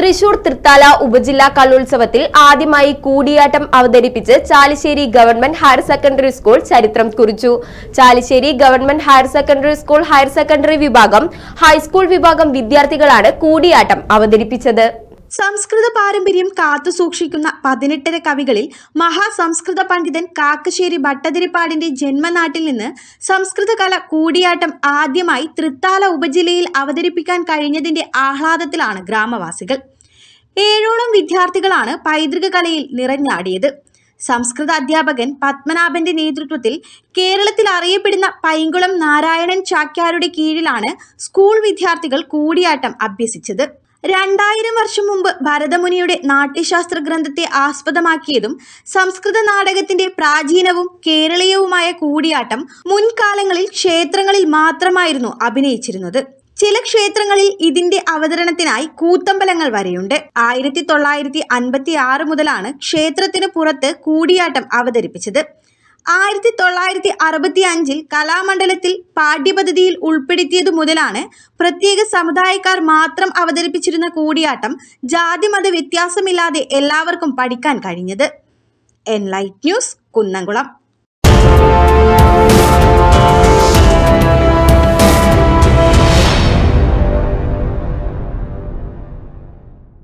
തൃശൂർ തൃത്താല ഉപജില്ലാ കലോത്സവത്തിൽ ആദ്യമായി കൂടിയാട്ടം അവതരിപ്പിച്ച് Chalissery government higher secondary school ചരിത്രം കുറിച്ചു Chalissery government higher secondary school higher secondary വിഭാഗം ഹൈസ്കൂൾ വിഭാഗം വിദ്യാർത്ഥികളാണ് കൂടിയാട്ടം അവതരിപ്പിച്ചത് സംസ്കൃത പാരമ്പര്യം കാത്തുസൂക്ഷിക്കുന്ന പതിനെട്ടര കവികളിൽ മഹാസംസ്കൃത പണ്ഡിതൻ കാക്കശ്ശേരി ഭട്ടതിരിപ്പാടിന്റെ ജന്മനാട്ടിൽ നിന്ന് സംസ്കൃത കല കൂടിയാട്ടം ആദ്യമായി തൃത്താല ഉപജില്ലയിൽ അവതരിപ്പിക്കാൻ കഴിഞ്ഞതിന്റെ ആഹ്ലാദത്തിലാണ് ഗ്രാമവാസികൾ ഏഴോളം വിദ്യാർത്ഥികളാണ് പൈതൃക കലയിൽ നിറഞ്ഞാടിയത് സംസ്കൃത അധ്യാപകൻ പത്മനാഭന്റെ നേതൃത്വത്തിൽ കേരളത്തിൽ അറിയപ്പെടുന്ന പൈങ്കുളം നാരായണൻ ചാക്യാരുടെ കീഴിലാണ് സ്കൂൾ വിദ്യാർത്ഥികൾ കൂടിയാട്ടം അഭ്യസിച്ചത് രണ്ടായിരം വർഷം മുമ്പ് ഭരതമുനിയുടെ നാട്യശാസ്ത്ര ഗ്രന്ഥത്തെ ആസ്പദമാക്കിയതും സംസ്കൃത നാടകത്തിന്റെ പ്രാചീനവും കേരളീയവുമായ കൂടിയാട്ടം മുൻകാലങ്ങളിൽ ക്ഷേത്രങ്ങളിൽ മാത്രമായിരുന്നു അഭിനയിച്ചിരുന്നത് ചില ക്ഷേത്രങ്ങളിൽ ഇതിന്റെ അവതരണത്തിനായി കൂത്തമ്പലങ്ങൾ വരെയുണ്ട് ആയിരത്തി തൊള്ളായിരത്തി അൻപത്തി ആറ് മുതലാണ് ക്ഷേത്രത്തിന് പുറത്ത് കൂടിയാട്ടം അവതരിപ്പിച്ചത് ആയിരത്തി തൊള്ളായിരത്തി അറുപത്തി അഞ്ചിൽ കലാമണ്ഡലത്തിൽ പാഠ്യപദ്ധതിയിൽ ഉൾപ്പെടുത്തിയതു മുതലാണ് പ്രത്യേക സമുദായക്കാർ മാത്രം അവതരിപ്പിച്ചിരുന്ന കൂടിയാട്ടം ജാതിമത വ്യത്യാസമില്ലാതെ എല്ലാവർക്കും പഠിക്കാൻ കഴിഞ്ഞത് എൻലൈറ്റ് ന്യൂസ് കുന്നംകുളം